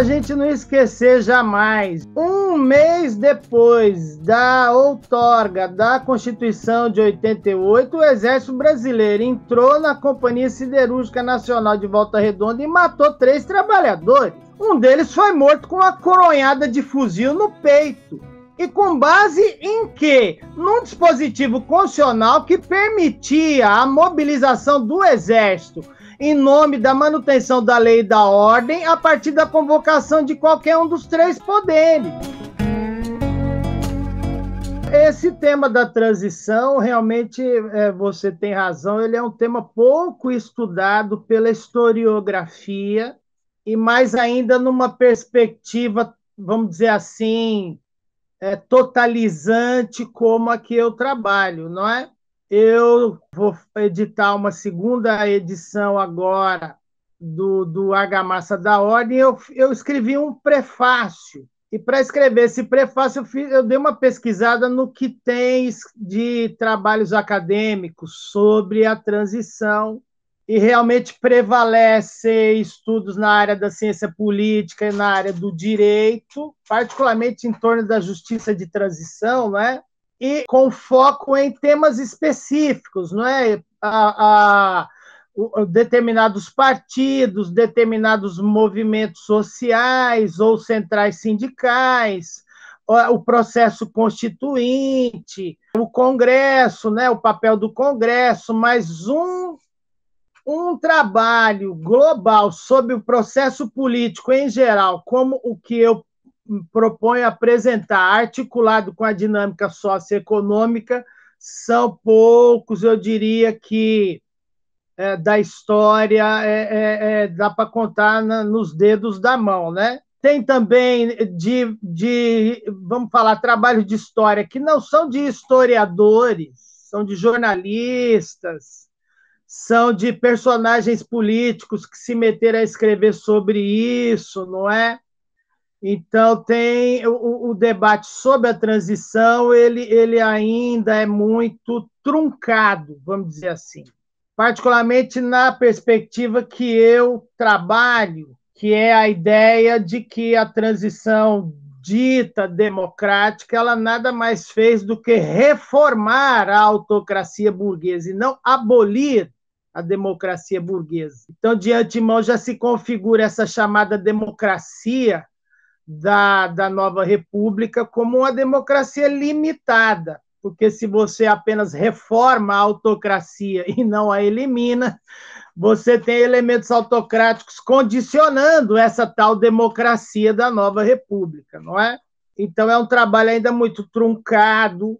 a gente não esquecer jamais. Um mês depois da outorga da Constituição de 88, o Exército Brasileiro entrou na Companhia Siderúrgica Nacional de Volta Redonda e matou três trabalhadores. Um deles foi morto com uma coronhada de fuzil no peito. E com base em quê? Num dispositivo constitucional que permitia a mobilização do Exército em nome da manutenção da lei e da ordem, a partir da convocação de qualquer um dos três poderes. Esse tema da transição, realmente, é, você tem razão, ele é um tema pouco estudado pela historiografia e mais ainda numa perspectiva, vamos dizer assim, é, totalizante como a que eu trabalho, não é? Eu vou editar uma segunda edição agora do, do Argamassa da Ordem. Eu, eu escrevi um prefácio. E para escrever esse prefácio, eu, fiz, eu dei uma pesquisada no que tem de trabalhos acadêmicos sobre a transição e realmente prevalece estudos na área da ciência política e na área do direito, particularmente em torno da justiça de transição, né? e com foco em temas específicos, não é? A, a, determinados partidos, determinados movimentos sociais ou centrais sindicais, o processo constituinte, o Congresso, né, o papel do Congresso, mas um, um trabalho global sobre o processo político em geral, como o que eu propõe apresentar articulado com a dinâmica socioeconômica são poucos, eu diria que é, da história é, é, é dá para contar na, nos dedos da mão, né? Tem também de, de, vamos falar, trabalhos de história que não são de historiadores, são de jornalistas, são de personagens políticos que se meteram a escrever sobre isso, não é? Então tem o, o, debate sobre a transição, ele, ele ainda é muito truncado, vamos dizer assim. Particularmente na perspectiva que eu trabalho, que é a ideia de que a transição dita democrática, ela nada mais fez do que reformar a autocracia burguesa e não abolir a democracia burguesa. Então, de antemão, já se configura essa chamada democracia da, da nova república como uma democracia limitada, porque se você apenas reforma a autocracia e não a elimina, você tem elementos autocráticos condicionando essa tal democracia da nova república, não é? Então é um trabalho ainda muito truncado,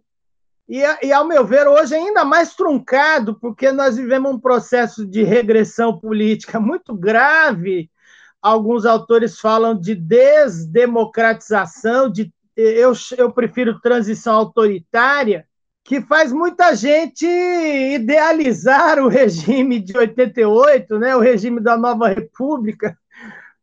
e, e, ao meu ver, hoje ainda mais truncado, porque nós vivemos um processo de regressão política muito grave, Alguns autores falam de desdemocratização, de, eu, eu prefiro transição autoritária, que faz muita gente idealizar o regime de 88, né, o regime da nova república,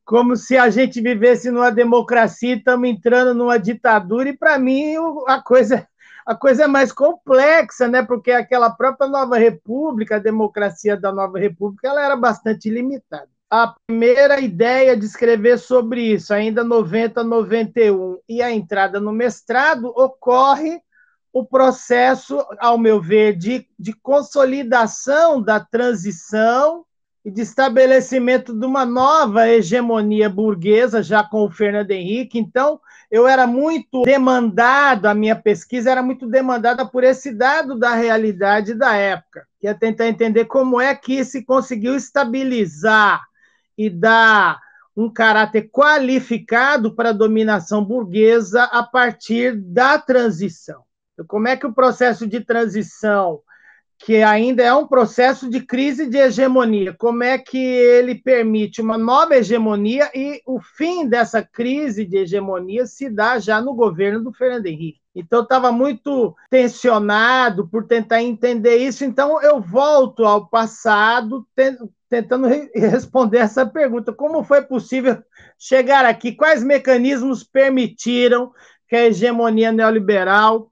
como se a gente vivesse numa democracia e estamos entrando numa ditadura, e para mim a coisa, a coisa é mais complexa, né, porque aquela própria nova república, a democracia da nova república, ela era bastante limitada a primeira ideia de escrever sobre isso, ainda 90, 91, e a entrada no mestrado, ocorre o processo, ao meu ver, de, de consolidação da transição e de estabelecimento de uma nova hegemonia burguesa, já com o Fernando Henrique. Então, eu era muito demandado, a minha pesquisa era muito demandada por esse dado da realidade da época, que é tentar entender como é que se conseguiu estabilizar e dá um caráter qualificado para a dominação burguesa a partir da transição. Então, como é que o processo de transição que ainda é um processo de crise de hegemonia. Como é que ele permite uma nova hegemonia e o fim dessa crise de hegemonia se dá já no governo do Fernando Henrique? Então, estava muito tensionado por tentar entender isso. Então, eu volto ao passado, tentando re responder essa pergunta: como foi possível chegar aqui? Quais mecanismos permitiram que a hegemonia neoliberal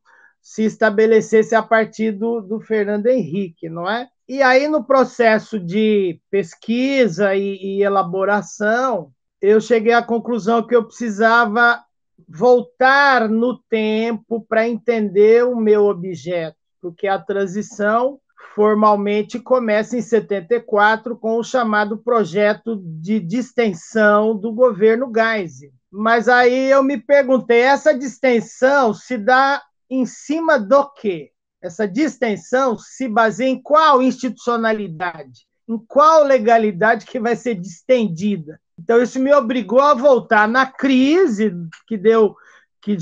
se estabelecesse a partir do, do Fernando Henrique, não é? E aí, no processo de pesquisa e, e elaboração, eu cheguei à conclusão que eu precisava voltar no tempo para entender o meu objeto, porque a transição formalmente começa em 74 com o chamado projeto de distensão do governo Geisel. Mas aí eu me perguntei, essa distensão se dá em cima do que? Essa distensão se baseia em qual institucionalidade? Em qual legalidade que vai ser distendida? Então, isso me obrigou a voltar na crise que deu que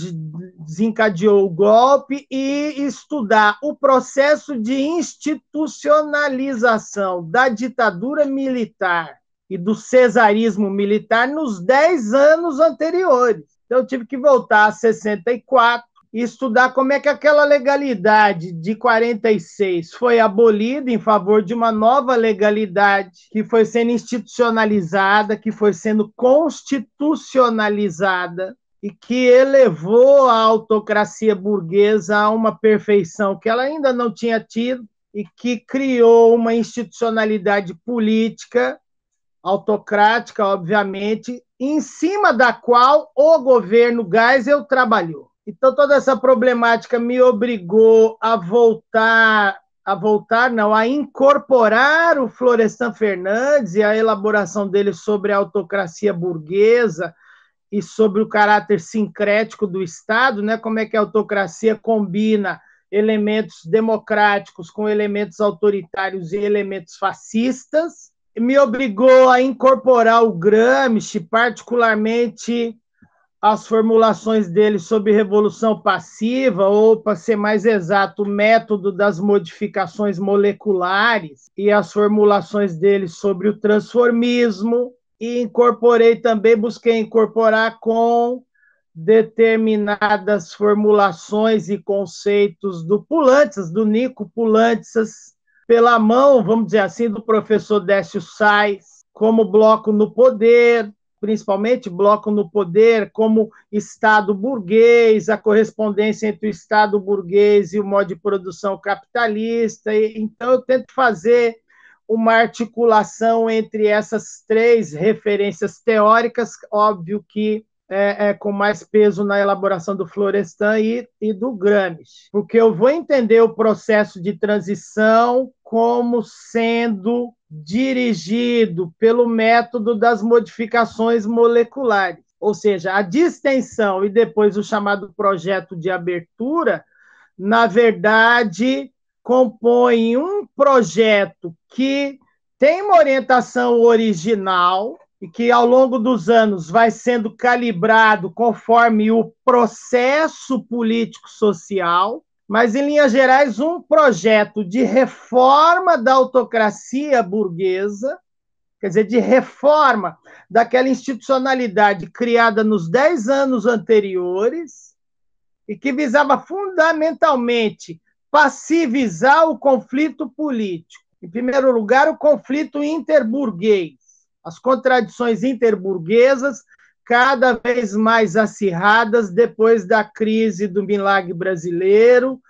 desencadeou o golpe e estudar o processo de institucionalização da ditadura militar e do cesarismo militar nos dez anos anteriores. Então, eu tive que voltar a 64 e estudar como é que aquela legalidade de 46 foi abolida em favor de uma nova legalidade que foi sendo institucionalizada, que foi sendo constitucionalizada e que elevou a autocracia burguesa a uma perfeição que ela ainda não tinha tido e que criou uma institucionalidade política autocrática, obviamente, em cima da qual o governo Geisel trabalhou. Então toda essa problemática me obrigou a voltar, a voltar não, a incorporar o Florestan Fernandes e a elaboração dele sobre a autocracia burguesa e sobre o caráter sincrético do Estado, né? Como é que a autocracia combina elementos democráticos com elementos autoritários e elementos fascistas? Me obrigou a incorporar o Gramsci, particularmente as formulações dele sobre revolução passiva, ou, para ser mais exato, o método das modificações moleculares e as formulações dele sobre o transformismo. E incorporei também, busquei incorporar com determinadas formulações e conceitos do Pulantzas, do Nico Pulantzas, pela mão, vamos dizer assim, do professor Décio Sais, como bloco no poder, principalmente, bloco no poder como Estado burguês, a correspondência entre o Estado burguês e o modo de produção capitalista. então, eu tento fazer uma articulação entre essas três referências teóricas, óbvio que é, é, com mais peso na elaboração do Florestan e, e do Gramsci, porque eu vou entender o processo de transição como sendo dirigido pelo método das modificações moleculares, ou seja, a distensão e depois o chamado projeto de abertura, na verdade, compõem um projeto que tem uma orientação original e que ao longo dos anos vai sendo calibrado conforme o processo político social mas, em linhas gerais, um projeto de reforma da autocracia burguesa, quer dizer, de reforma daquela institucionalidade criada nos dez anos anteriores e que visava fundamentalmente passivizar o conflito político. Em primeiro lugar, o conflito interburguês, as contradições interburguesas cada vez mais acirradas depois da crise do milagre brasileiro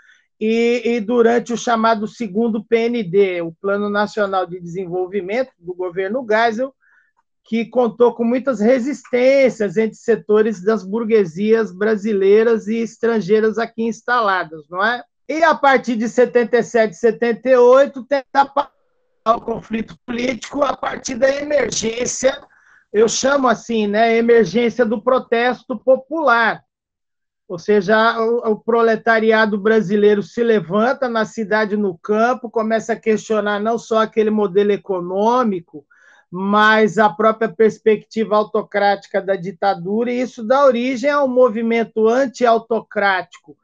e, e, durante o chamado segundo PND, o Plano Nacional de Desenvolvimento do governo Geisel, que contou com muitas resistências entre setores das burguesias brasileiras e estrangeiras aqui instaladas, não é? E a partir de 77, 78, tenta o conflito político a partir da emergência eu chamo assim, né, emergência do protesto popular. Ou seja, o, o proletariado brasileiro se levanta na cidade, no campo, começa a questionar não só aquele modelo econômico, mas a própria perspectiva autocrática da ditadura, e isso dá origem a um movimento anti-autocrático,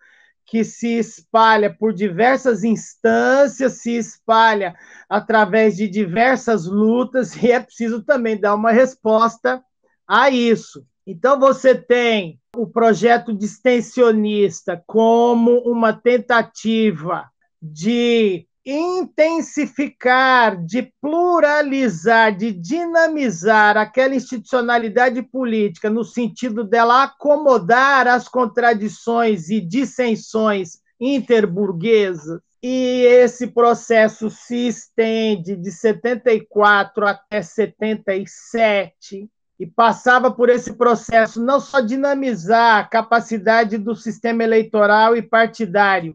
que se espalha por diversas instâncias, se espalha através de diversas lutas, e é preciso também dar uma resposta a isso. Então, você tem o projeto distensionista como uma tentativa de intensificar, de pluralizar, de dinamizar aquela institucionalidade política no sentido dela acomodar as contradições e dissensões interburguesas. E esse processo se estende de 74 até 77 e passava por esse processo não só dinamizar a capacidade do sistema eleitoral e partidário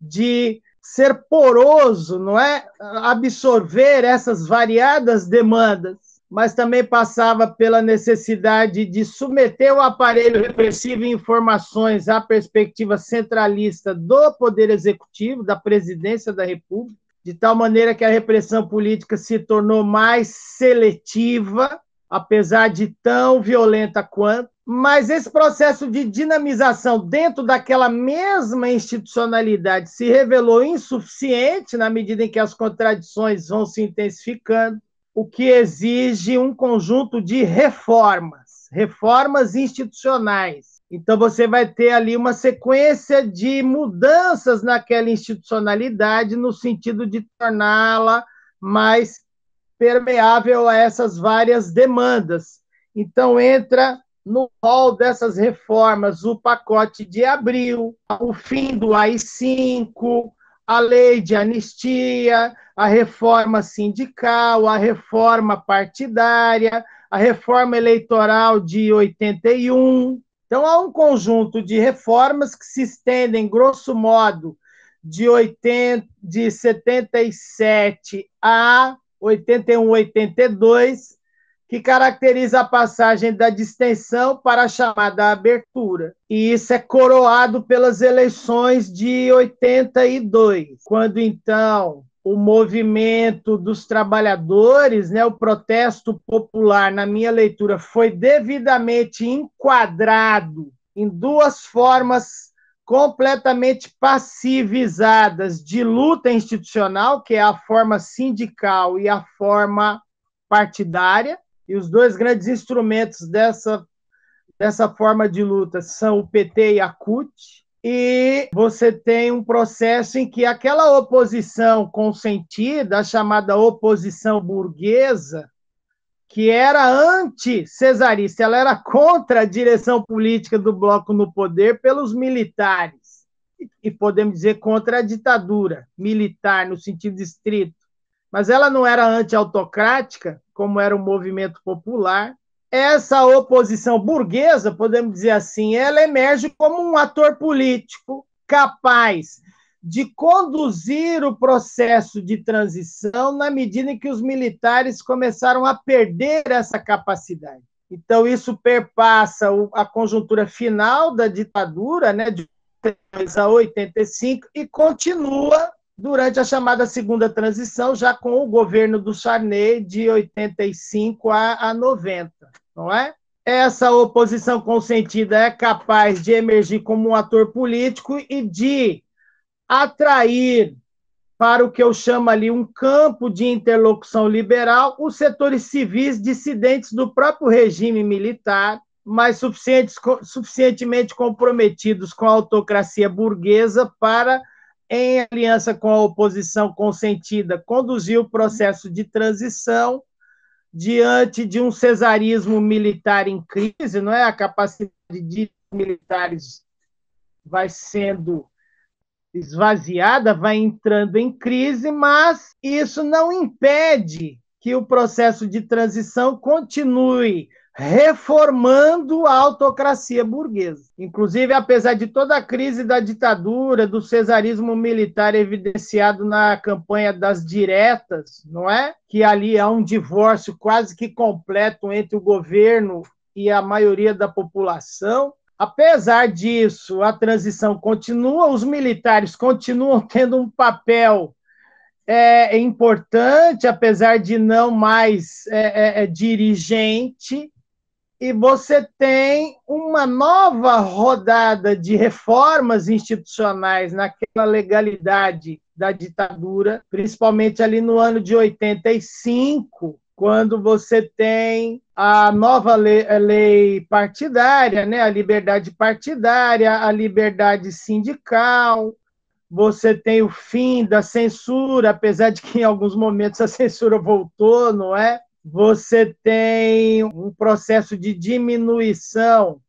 de ser poroso, não é? Absorver essas variadas demandas, mas também passava pela necessidade de submeter o aparelho repressivo e informações à perspectiva centralista do Poder Executivo, da Presidência da República, de tal maneira que a repressão política se tornou mais seletiva, apesar de tão violenta quanto mas esse processo de dinamização dentro daquela mesma institucionalidade se revelou insuficiente na medida em que as contradições vão se intensificando, o que exige um conjunto de reformas, reformas institucionais. Então você vai ter ali uma sequência de mudanças naquela institucionalidade no sentido de torná-la mais permeável a essas várias demandas. Então entra no rol dessas reformas o pacote de abril, o fim do AI-5, a lei de anistia, a reforma sindical, a reforma partidária, a reforma eleitoral de 81. Então, há um conjunto de reformas que se estendem, grosso modo, de, 80, de 77 a 81, 82, que caracteriza a passagem da distensão para a chamada abertura. E isso é coroado pelas eleições de 82, quando então o movimento dos trabalhadores, né, o protesto popular, na minha leitura, foi devidamente enquadrado em duas formas completamente passivizadas de luta institucional, que é a forma sindical e a forma partidária, e os dois grandes instrumentos dessa, dessa forma de luta são o PT e a CUT. E você tem um processo em que aquela oposição consentida, a chamada oposição burguesa, que era anti-cesarista, ela era contra a direção política do bloco no poder pelos militares, e podemos dizer contra a ditadura militar, no sentido estrito. Mas ela não era anti-autocrática, como era o um movimento popular, essa oposição burguesa, podemos dizer assim, ela emerge como um ator político capaz de conduzir o processo de transição na medida em que os militares começaram a perder essa capacidade. Então, isso perpassa a conjuntura final da ditadura, né, de 83 a 85, e continua durante a chamada segunda transição, já com o governo do Sarney de 85 a, a 90, não é? Essa oposição consentida é capaz de emergir como um ator político e de atrair para o que eu chamo ali um campo de interlocução liberal os setores civis dissidentes do próprio regime militar, mas suficientemente comprometidos com a autocracia burguesa para em aliança com a oposição consentida, conduziu o processo de transição diante de um cesarismo militar em crise, não é? A capacidade de militares vai sendo esvaziada, vai entrando em crise, mas isso não impede que o processo de transição continue reformando a autocracia burguesa. Inclusive, apesar de toda a crise da ditadura, do cesarismo militar evidenciado na campanha das diretas, não é? Que ali há um divórcio quase que completo entre o governo e a maioria da população. Apesar disso, a transição continua, os militares continuam tendo um papel é, importante, apesar de não mais é, é, é dirigente, e você tem uma nova rodada de reformas institucionais naquela legalidade da ditadura, principalmente ali no ano de 85, quando você tem a nova lei, a eh, lei partidária, né? a liberdade partidária, a liberdade sindical, você tem o fim da censura, apesar de que em alguns momentos a censura voltou, não é? você tem um processo de diminuição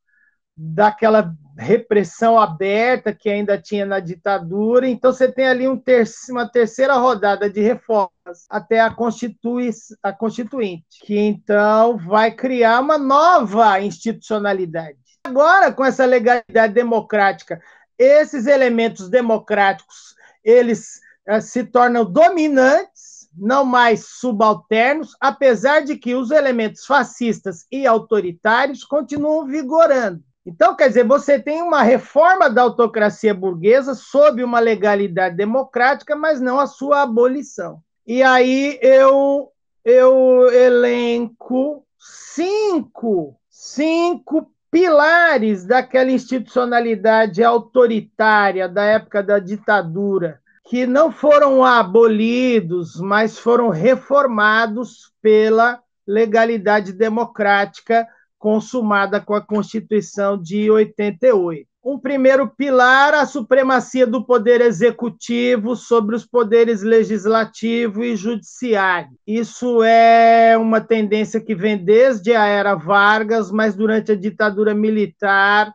daquela repressão aberta que ainda tinha na ditadura. Então, você tem ali um ter uma terceira rodada de reformas até a, Constitui a Constituinte, que então vai criar uma nova institucionalidade. Agora, com essa legalidade democrática, esses elementos democráticos eles eh, se tornam dominantes não mais subalternos, apesar de que os elementos fascistas e autoritários continuam vigorando. Então, quer dizer, você tem uma reforma da autocracia burguesa sob uma legalidade democrática, mas não a sua abolição. E aí eu, eu elenco cinco, cinco pilares daquela institucionalidade autoritária da época da ditadura que não foram abolidos, mas foram reformados pela legalidade democrática consumada com a Constituição de 88. Um primeiro pilar, a supremacia do poder executivo sobre os poderes legislativo e judiciário. Isso é uma tendência que vem desde a era Vargas, mas durante a ditadura militar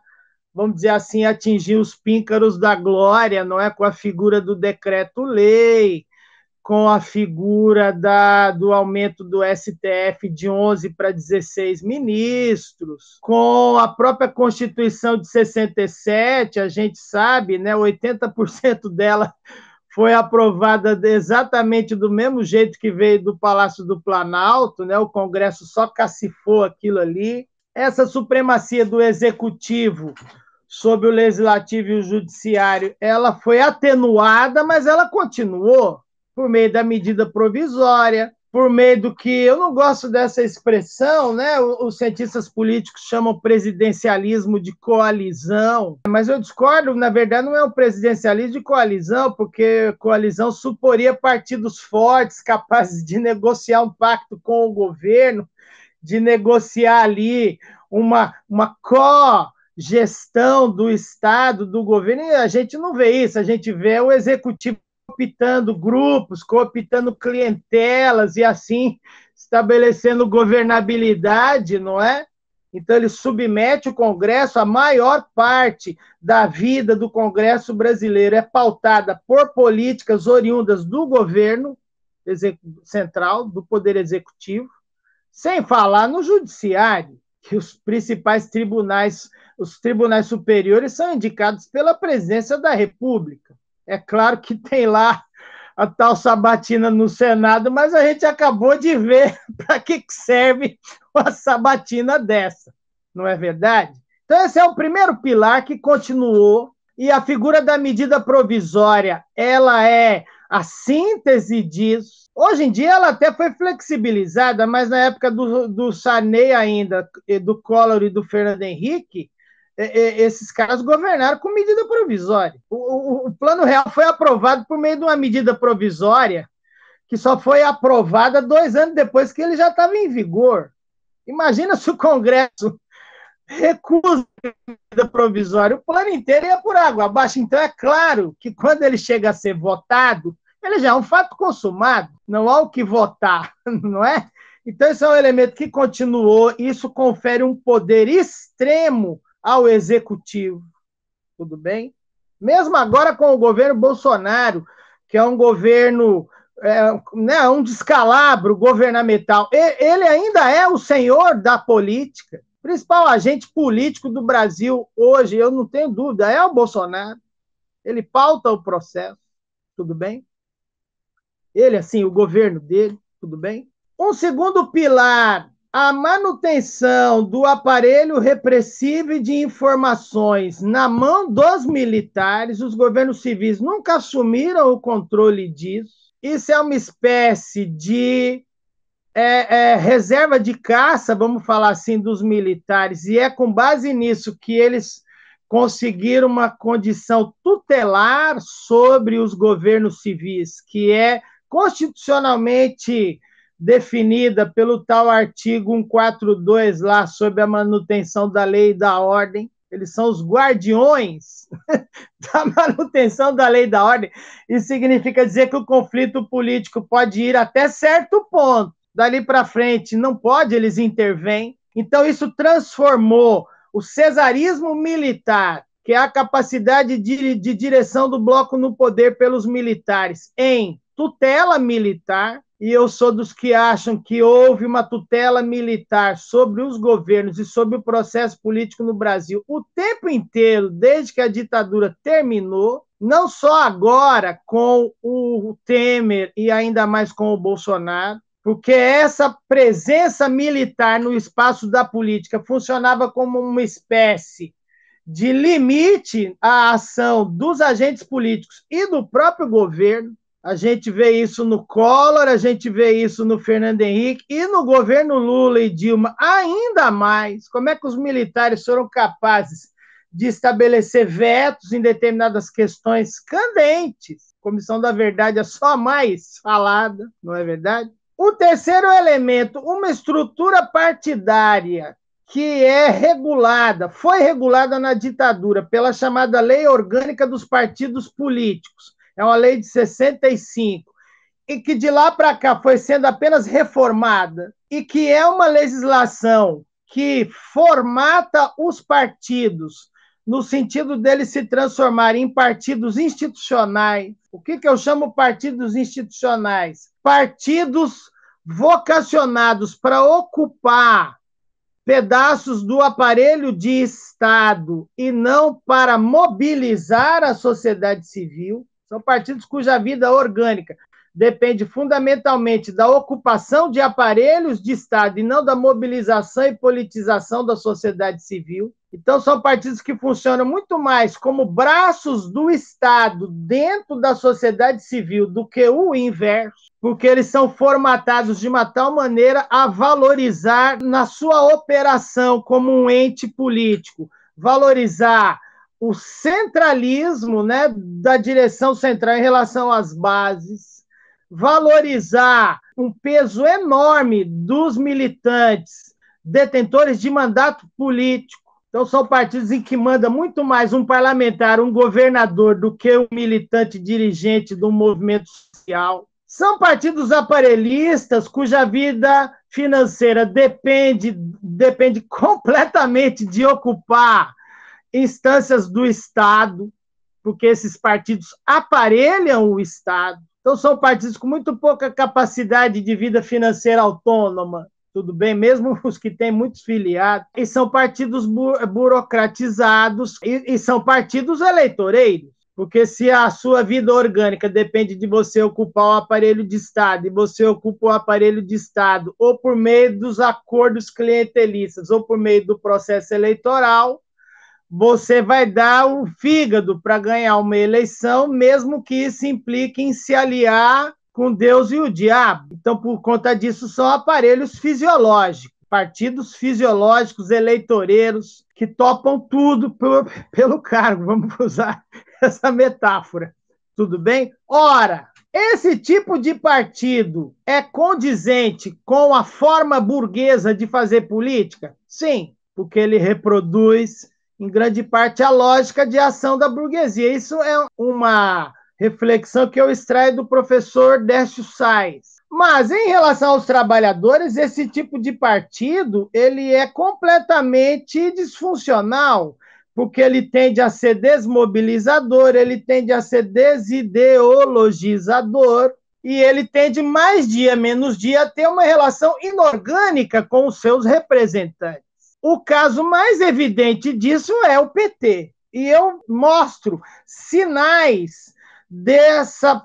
vamos dizer assim, atingir os píncaros da glória, não é? Com a figura do decreto-lei, com a figura da, do aumento do STF de 11 para 16 ministros, com a própria Constituição de 67, a gente sabe, né? 80% dela foi aprovada exatamente do mesmo jeito que veio do Palácio do Planalto, né? O Congresso só cacifou aquilo ali. Essa supremacia do executivo sobre o legislativo e o judiciário, ela foi atenuada, mas ela continuou por meio da medida provisória, por meio do que eu não gosto dessa expressão, né? Os cientistas políticos chamam presidencialismo de coalizão, mas eu discordo, na verdade não é um presidencialismo de coalizão, porque coalizão suporia partidos fortes, capazes de negociar um pacto com o governo, de negociar ali uma uma co gestão do Estado, do governo, e a gente não vê isso, a gente vê o executivo cooptando grupos, cooptando clientelas e assim estabelecendo governabilidade, não é? Então ele submete o Congresso, a maior parte da vida do Congresso brasileiro é pautada por políticas oriundas do governo central, do poder executivo, sem falar no judiciário, que os principais tribunais os tribunais superiores são indicados pela presença da República. É claro que tem lá a tal sabatina no Senado, mas a gente acabou de ver para que serve uma sabatina dessa, não é verdade? Então, esse é o primeiro pilar que continuou, e a figura da medida provisória, ela é a síntese disso. Hoje em dia ela até foi flexibilizada, mas na época do, do Sanei ainda, do Collor e do Fernando Henrique, é, é, esses caras governaram com medida provisória. O, o, o, Plano Real foi aprovado por meio de uma medida provisória que só foi aprovada dois anos depois que ele já estava em vigor. Imagina se o Congresso recusa a medida provisória, o plano inteiro ia por água abaixo. Então, é claro que quando ele chega a ser votado, ele já é um fato consumado, não há o que votar, não é? Então, esse é um elemento que continuou, isso confere um poder extremo ao executivo. Tudo bem? Mesmo agora com o governo Bolsonaro, que é um governo, é, né, um descalabro governamental, ele ainda é o senhor da política. principal agente político do Brasil hoje, eu não tenho dúvida, é o Bolsonaro. Ele pauta o processo, tudo bem? Ele, assim, o governo dele, tudo bem? Um segundo pilar a manutenção do aparelho repressivo de informações na mão dos militares, os governos civis nunca assumiram o controle disso. Isso é uma espécie de é, é, reserva de caça, vamos falar assim, dos militares, e é com base nisso que eles conseguiram uma condição tutelar sobre os governos civis, que é constitucionalmente definida pelo tal artigo 142 lá sobre a manutenção da lei e da ordem. Eles são os guardiões da manutenção da lei e da ordem. Isso significa dizer que o conflito político pode ir até certo ponto. Dali para frente, não pode, eles intervêm. Então, isso transformou o cesarismo militar, que é a capacidade de, de direção do bloco no poder pelos militares, em tutela militar, e eu sou dos que acham que houve uma tutela militar sobre os governos e sobre o processo político no Brasil o tempo inteiro, desde que a ditadura terminou, não só agora com o Temer e ainda mais com o Bolsonaro, porque essa presença militar no espaço da política funcionava como uma espécie de limite à ação dos agentes políticos e do próprio governo a gente vê isso no Collor, a gente vê isso no Fernando Henrique e no governo Lula e Dilma ainda mais. Como é que os militares foram capazes de estabelecer vetos em determinadas questões candentes? Comissão da Verdade é só mais falada, não é verdade? O terceiro elemento, uma estrutura partidária que é regulada, foi regulada na ditadura pela chamada Lei Orgânica dos Partidos Políticos é uma lei de 65, e que de lá para cá foi sendo apenas reformada, e que é uma legislação que formata os partidos no sentido deles se transformarem em partidos institucionais. O que, que eu chamo partidos institucionais? Partidos vocacionados para ocupar pedaços do aparelho de Estado e não para mobilizar a sociedade civil. São partidos cuja vida orgânica depende fundamentalmente da ocupação de aparelhos de Estado e não da mobilização e politização da sociedade civil. Então, são partidos que funcionam muito mais como braços do Estado dentro da sociedade civil do que o inverso, porque eles são formatados de uma tal maneira a valorizar na sua operação como um ente político, valorizar o centralismo né, da direção central em relação às bases, valorizar um peso enorme dos militantes detentores de mandato político. Então, são partidos em que manda muito mais um parlamentar, um governador, do que um militante dirigente do movimento social. São partidos aparelhistas cuja vida financeira depende, depende completamente de ocupar instâncias do Estado, porque esses partidos aparelham o Estado. Então, são partidos com muito pouca capacidade de vida financeira autônoma, tudo bem, mesmo os que têm muitos filiados, e são partidos bu burocratizados, e, e são partidos eleitoreiros. Porque se a sua vida orgânica depende de você ocupar o aparelho de Estado, e você ocupa o aparelho de Estado, ou por meio dos acordos clientelistas, ou por meio do processo eleitoral, você vai dar o fígado para ganhar uma eleição, mesmo que isso implique em se aliar com Deus e o diabo. Então, por conta disso, são aparelhos fisiológicos, partidos fisiológicos, eleitoreiros, que topam tudo pelo, pelo cargo, vamos usar essa metáfora. Tudo bem? Ora, esse tipo de partido é condizente com a forma burguesa de fazer política? Sim, porque ele reproduz em grande parte, a lógica de ação da burguesia. Isso é uma reflexão que eu extraio do professor Décio Sais. Mas em relação aos trabalhadores, esse tipo de partido ele é completamente disfuncional, porque ele tende a ser desmobilizador, ele tende a ser desideologizador e ele tende mais dia menos dia a ter uma relação inorgânica com os seus representantes. O caso mais evidente disso é o PT. E eu mostro sinais dessa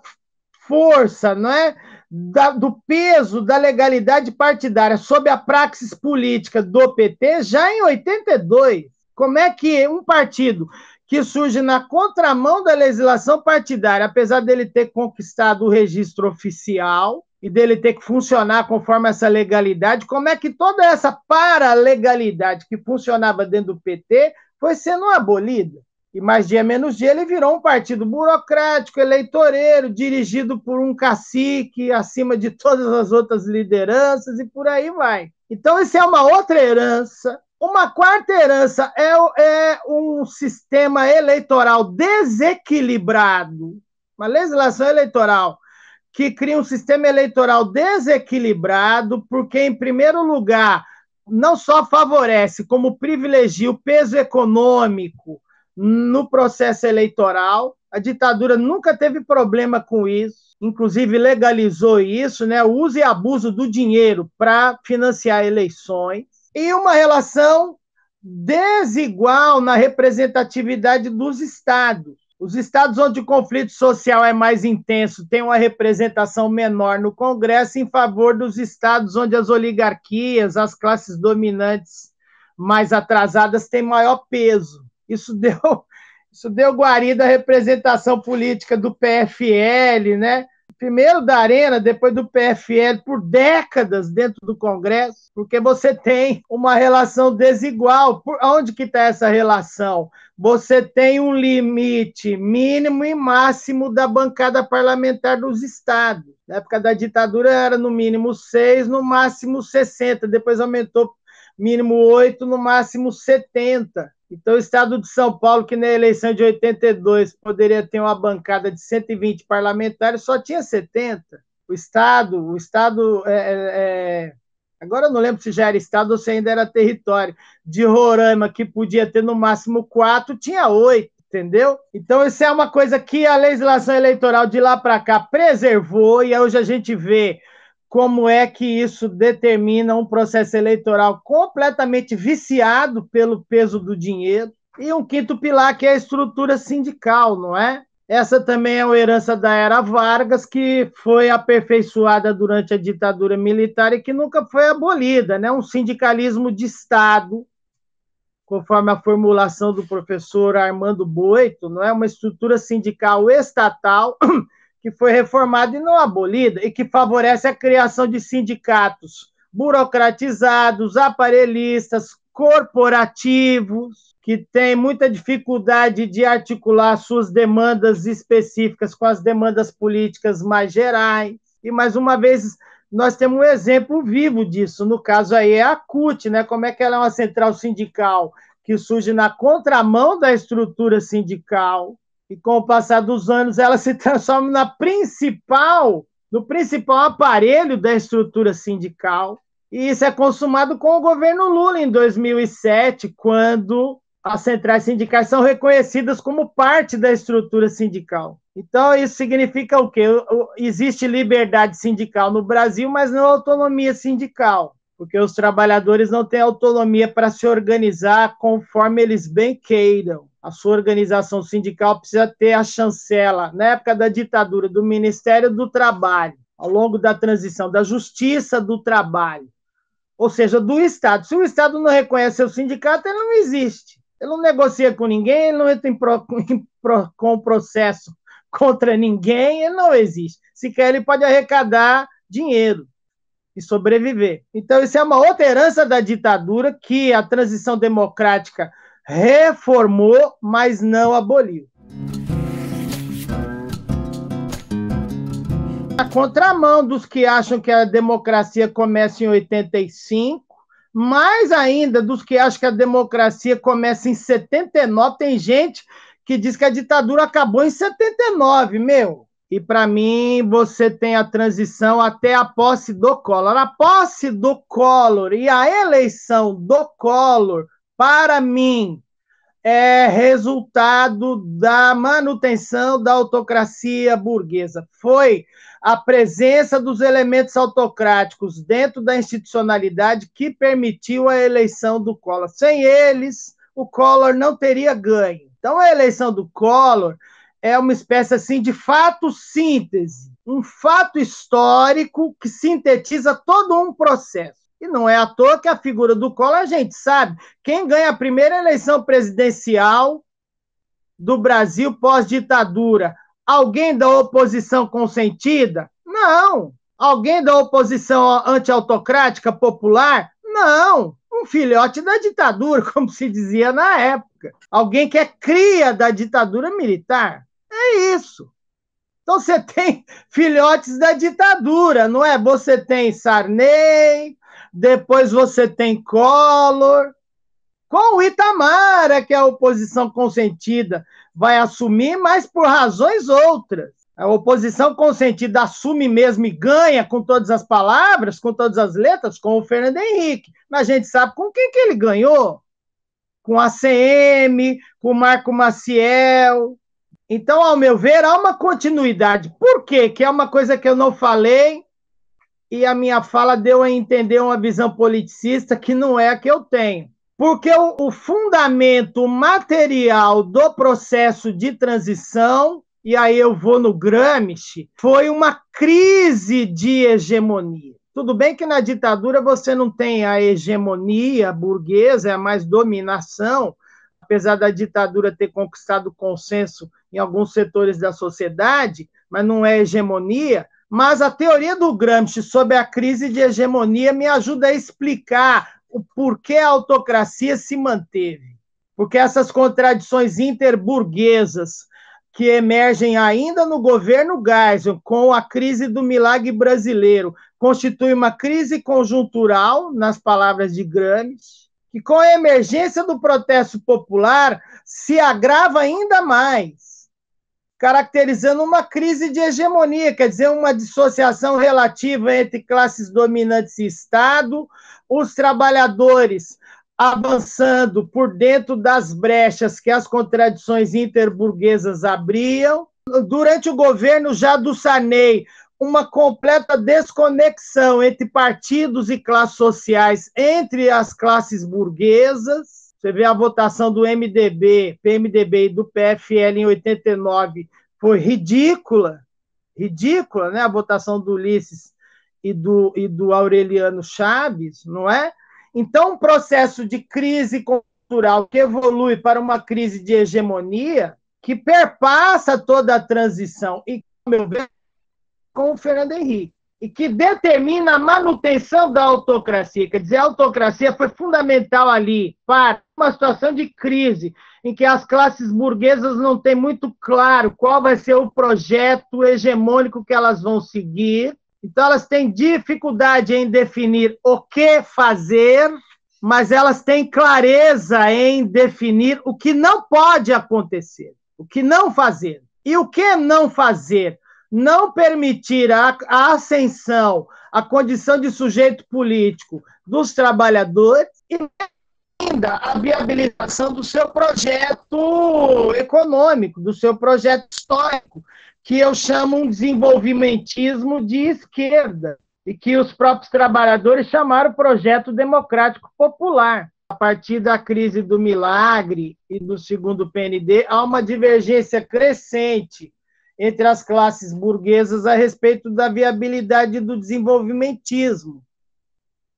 força, não é? Da, do peso da legalidade partidária sob a praxis política do PT já em 82. Como é que um partido que surge na contramão da legislação partidária, apesar dele ter conquistado o registro oficial, e dele ter que funcionar conforme essa legalidade, como é que toda essa paralegalidade que funcionava dentro do PT foi sendo abolida? E mais dia menos dia ele virou um partido burocrático, eleitoreiro, dirigido por um cacique acima de todas as outras lideranças e por aí vai. Então, isso é uma outra herança. Uma quarta herança é, é um sistema eleitoral desequilibrado, uma legislação eleitoral que cria um sistema eleitoral desequilibrado, porque, em primeiro lugar, não só favorece, como privilegia o peso econômico no processo eleitoral. A ditadura nunca teve problema com isso, inclusive legalizou isso, né? O uso e abuso do dinheiro para financiar eleições. E uma relação desigual na representatividade dos estados. Os estados onde o conflito social é mais intenso têm uma representação menor no Congresso em favor dos estados onde as oligarquias, as classes dominantes mais atrasadas têm maior peso. Isso deu, isso deu guarida à representação política do PFL, né? Primeiro da Arena, depois do PFL, por décadas dentro do Congresso, porque você tem uma relação desigual. Por onde que está essa relação? você tem um limite mínimo e máximo da bancada parlamentar dos estados. Na época da ditadura era no mínimo seis, no máximo 60, depois aumentou mínimo oito, no máximo 70. Então, o estado de São Paulo, que na eleição de 82 poderia ter uma bancada de 120 parlamentares, só tinha 70. O estado, o estado é, é, é agora eu não lembro se já era estado ou se ainda era território, de Roraima, que podia ter no máximo quatro, tinha oito, entendeu? Então isso é uma coisa que a legislação eleitoral de lá para cá preservou, e hoje a gente vê como é que isso determina um processo eleitoral completamente viciado pelo peso do dinheiro, e um quinto pilar que é a estrutura sindical, não é? Essa também é uma herança da era Vargas, que foi aperfeiçoada durante a ditadura militar e que nunca foi abolida, né? Um sindicalismo de Estado, conforme a formulação do professor Armando Boito, não é uma estrutura sindical estatal que foi reformada e não abolida e que favorece a criação de sindicatos burocratizados, aparelhistas, corporativos, que tem muita dificuldade de articular suas demandas específicas com as demandas políticas mais gerais. E, mais uma vez, nós temos um exemplo vivo disso. No caso aí é a CUT, né? como é que ela é uma central sindical que surge na contramão da estrutura sindical e, com o passar dos anos, ela se transforma na principal, no principal aparelho da estrutura sindical. E isso é consumado com o governo Lula em 2007, quando as centrais sindicais são reconhecidas como parte da estrutura sindical. Então, isso significa o quê? Existe liberdade sindical no Brasil, mas não autonomia sindical, porque os trabalhadores não têm autonomia para se organizar conforme eles bem queiram. A sua organização sindical precisa ter a chancela, na época da ditadura, do Ministério do Trabalho, ao longo da transição da justiça do trabalho, ou seja, do Estado. Se o Estado não reconhece o sindicato, ele não existe. Ele não negocia com ninguém, ele não entra em pro, em pro, com processo contra ninguém, ele não existe. Sequer ele pode arrecadar dinheiro e sobreviver. Então, isso é uma outra herança da ditadura que a transição democrática reformou, mas não aboliu. A contramão dos que acham que a democracia começa em 85, mais ainda dos que acham que a democracia começa em 79. Tem gente que diz que a ditadura acabou em 79, meu. E para mim, você tem a transição até a posse do Collor. A posse do Collor e a eleição do Collor, para mim, é resultado da manutenção da autocracia burguesa. Foi a presença dos elementos autocráticos dentro da institucionalidade que permitiu a eleição do Collor. Sem eles, o Collor não teria ganho. Então, a eleição do Collor é uma espécie assim de fato síntese, um fato histórico que sintetiza todo um processo. E não é à toa que a figura do Collor a gente sabe. Quem ganha a primeira eleição presidencial do Brasil pós-ditadura alguém da oposição consentida? Não. Alguém da oposição anti-autocrática popular? Não. Um filhote da ditadura, como se dizia na época. Alguém que é cria da ditadura militar. É isso. Então você tem filhotes da ditadura, não é? Você tem Sarney, depois você tem Collor, com o Itamara, que é a oposição consentida vai assumir, mas por razões outras. A oposição consentida assume mesmo e ganha com todas as palavras, com todas as letras, com o Fernando Henrique. Mas a gente sabe com quem que ele ganhou. Com a CM, com o Marco Maciel. Então, ao meu ver, há uma continuidade. Por quê? Que é uma coisa que eu não falei e a minha fala deu a entender uma visão politicista que não é a que eu tenho. Porque o, o fundamento material do processo de transição, e aí eu vou no Gramsci, foi uma crise de hegemonia. Tudo bem que na ditadura você não tem a hegemonia burguesa, é mais dominação, apesar da ditadura ter conquistado consenso em alguns setores da sociedade, mas não é hegemonia. Mas a teoria do Gramsci sobre a crise de hegemonia me ajuda a explicar o porquê a autocracia se manteve. Porque essas contradições interburguesas que emergem ainda no governo Geisel, com a crise do milagre brasileiro, constitui uma crise conjuntural, nas palavras de Gramsci, que com a emergência do protesto popular se agrava ainda mais caracterizando uma crise de hegemonia, quer dizer, uma dissociação relativa entre classes dominantes e Estado, os trabalhadores avançando por dentro das brechas que as contradições interburguesas abriam. Durante o governo já do Sanei, uma completa desconexão entre partidos e classes sociais, entre as classes burguesas. Você vê a votação do MDB, PMDB e do PFL em 89 foi ridícula, ridícula, né? A votação do Ulisses e do, e do Aureliano Chaves, não é? Então, um processo de crise cultural que evolui para uma crise de hegemonia que perpassa toda a transição e, como eu com o Fernando Henrique e que determina a manutenção da autocracia. Quer dizer, a autocracia foi fundamental ali para uma situação de crise em que as classes burguesas não têm muito claro qual vai ser o projeto hegemônico que elas vão seguir. Então, elas têm dificuldade em definir o que fazer, mas elas têm clareza em definir o que não pode acontecer, o que não fazer. E o que não fazer? não permitir a, a ascensão, a condição de sujeito político dos trabalhadores e ainda a viabilização do seu projeto econômico, do seu projeto histórico, que eu chamo um desenvolvimentismo de esquerda, e que os próprios trabalhadores chamaram projeto democrático popular. A partir da crise do milagre e do segundo PND, há uma divergência crescente entre as classes burguesas a respeito da viabilidade do desenvolvimentismo,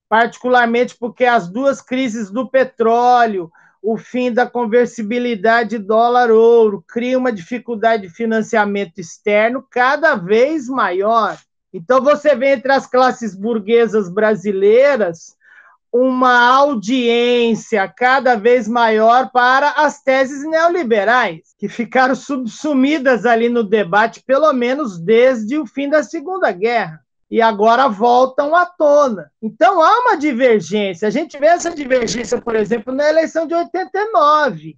particularmente porque as duas crises do petróleo, o fim da conversibilidade dólar-ouro, cria uma dificuldade de financiamento externo cada vez maior. Então, você vê entre as classes burguesas brasileiras uma audiência cada vez maior para as teses neoliberais, que ficaram subsumidas ali no debate, pelo menos desde o fim da Segunda Guerra. E agora voltam à tona. Então há uma divergência. A gente vê essa divergência, por exemplo, na eleição de 89,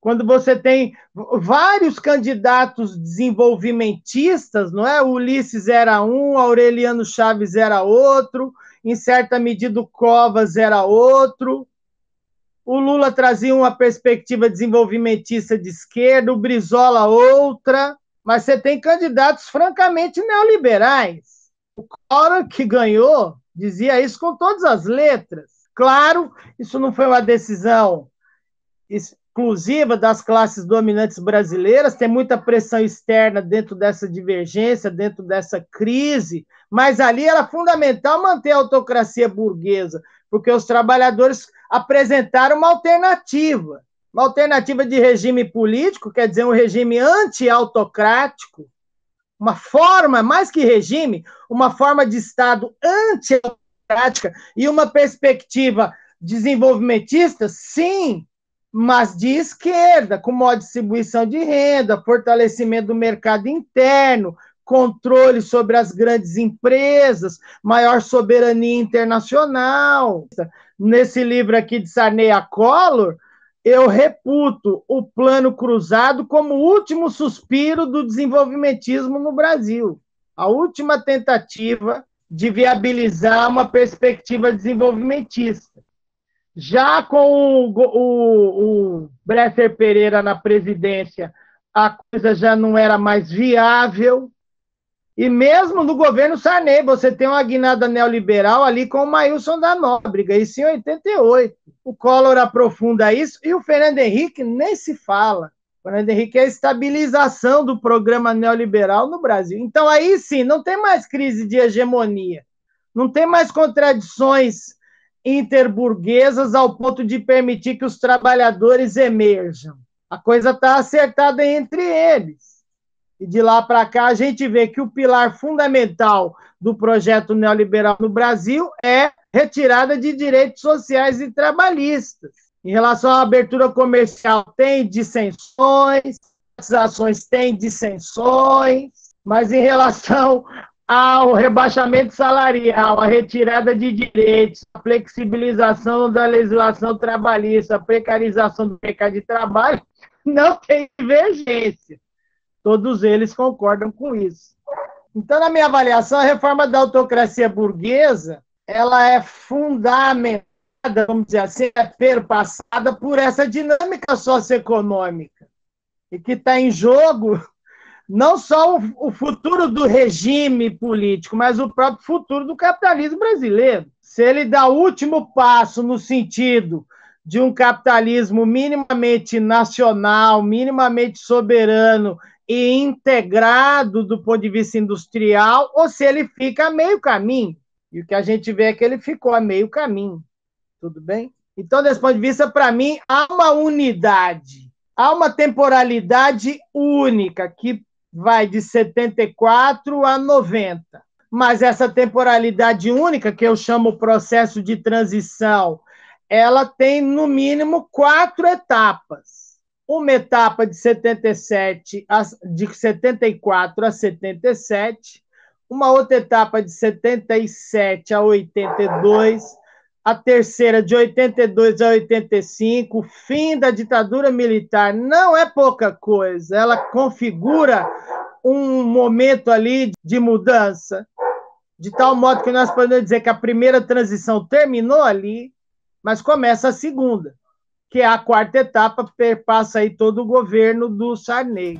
quando você tem vários candidatos desenvolvimentistas, não é? O Ulisses era um, Aureliano Chaves era outro, em certa medida o Covas era outro, o Lula trazia uma perspectiva desenvolvimentista de esquerda, o Brizola outra, mas você tem candidatos francamente neoliberais. O Cora que ganhou dizia isso com todas as letras. Claro, isso não foi uma decisão exclusiva das classes dominantes brasileiras, tem muita pressão externa dentro dessa divergência, dentro dessa crise, mas ali era fundamental manter a autocracia burguesa, porque os trabalhadores apresentaram uma alternativa, uma alternativa de regime político, quer dizer, um regime anti-autocrático, uma forma, mais que regime, uma forma de Estado anti-autocrática e uma perspectiva desenvolvimentista, sim, mas de esquerda, com uma distribuição de renda, fortalecimento do mercado interno, controle sobre as grandes empresas, maior soberania internacional. Nesse livro aqui de Sarney Collor, eu reputo o plano cruzado como o último suspiro do desenvolvimentismo no Brasil, a última tentativa de viabilizar uma perspectiva desenvolvimentista. Já com o, o, o Bresser Pereira na presidência, a coisa já não era mais viável. E mesmo no governo Sarney, você tem uma guinada neoliberal ali com o Mailson da Nóbrega, isso em 88. O Collor aprofunda isso e o Fernando Henrique nem se fala. O Fernando Henrique é a estabilização do programa neoliberal no Brasil. Então aí sim, não tem mais crise de hegemonia, não tem mais contradições interburguesas ao ponto de permitir que os trabalhadores emerjam. A coisa está acertada entre eles. E de lá para cá, a gente vê que o pilar fundamental do projeto neoliberal no Brasil é retirada de direitos sociais e trabalhistas. Em relação à abertura comercial, tem dissensões, as ações têm dissensões, mas em relação ao ah, rebaixamento salarial, à retirada de direitos, à flexibilização da legislação trabalhista, à precarização do mercado de trabalho, não tem divergência. Todos eles concordam com isso. Então, na minha avaliação, a reforma da autocracia burguesa ela é fundamentada, vamos dizer assim, é perpassada por essa dinâmica socioeconômica e que está em jogo não só o, futuro do regime político, mas o próprio futuro do capitalismo brasileiro. Se ele dá o último passo no sentido de um capitalismo minimamente nacional, minimamente soberano e integrado do ponto de vista industrial, ou se ele fica a meio caminho. E o que a gente vê é que ele ficou a meio caminho. Tudo bem? Então, desse ponto de vista, para mim, há uma unidade há uma temporalidade única que vai de 74 a 90. Mas essa temporalidade única, que eu chamo processo de transição, ela tem no mínimo quatro etapas. Uma etapa de 77 a, de 74 a 77, uma outra etapa de 77 a 82, a terceira de 82 a 85, fim da ditadura militar, não é pouca coisa. Ela configura um momento ali de mudança, de tal modo que nós podemos dizer que a primeira transição terminou ali, mas começa a segunda, que é a quarta etapa, perpassa aí todo o governo do Sarney.